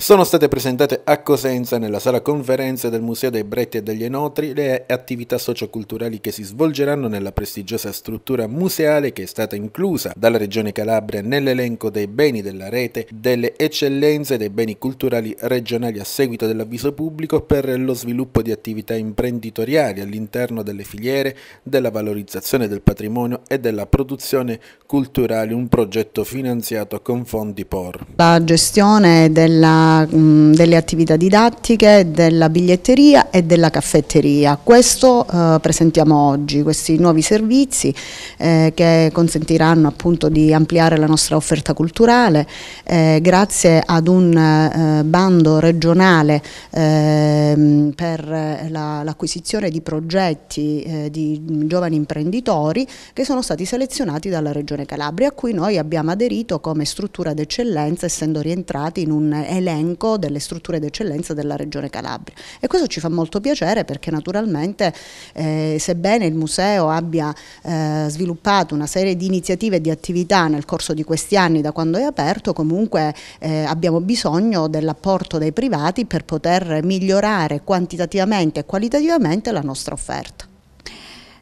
Sono state presentate a Cosenza, nella sala conferenze del Museo dei Bretti e degli Enotri, le attività socioculturali che si svolgeranno nella prestigiosa struttura museale che è stata inclusa dalla Regione Calabria nell'elenco dei beni della rete delle eccellenze dei beni culturali regionali a seguito dell'avviso pubblico per lo sviluppo di attività imprenditoriali all'interno delle filiere, della valorizzazione del patrimonio e della produzione culturale, un progetto finanziato con fondi POR. La gestione della delle attività didattiche, della biglietteria e della caffetteria. Questo eh, presentiamo oggi, questi nuovi servizi eh, che consentiranno appunto di ampliare la nostra offerta culturale eh, grazie ad un eh, bando regionale eh, per l'acquisizione la, di progetti eh, di giovani imprenditori che sono stati selezionati dalla Regione Calabria a cui noi abbiamo aderito come struttura d'eccellenza essendo rientrati in un elenco elenco delle strutture d'eccellenza della Regione Calabria e questo ci fa molto piacere perché naturalmente eh, sebbene il museo abbia eh, sviluppato una serie di iniziative e di attività nel corso di questi anni da quando è aperto comunque eh, abbiamo bisogno dell'apporto dei privati per poter migliorare quantitativamente e qualitativamente la nostra offerta.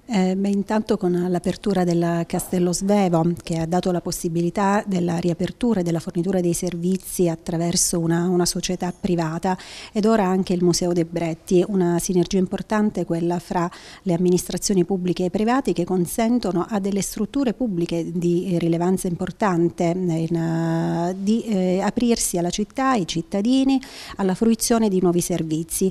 Eh, beh, intanto con l'apertura del Castello Svevo che ha dato la possibilità della riapertura e della fornitura dei servizi attraverso una, una, società privata ed ora anche il Museo dei Bretti, una sinergia importante quella fra le amministrazioni pubbliche e private che consentono a delle strutture pubbliche di rilevanza importante eh, in, uh, di eh, aprirsi alla città, ai cittadini, alla fruizione di nuovi servizi.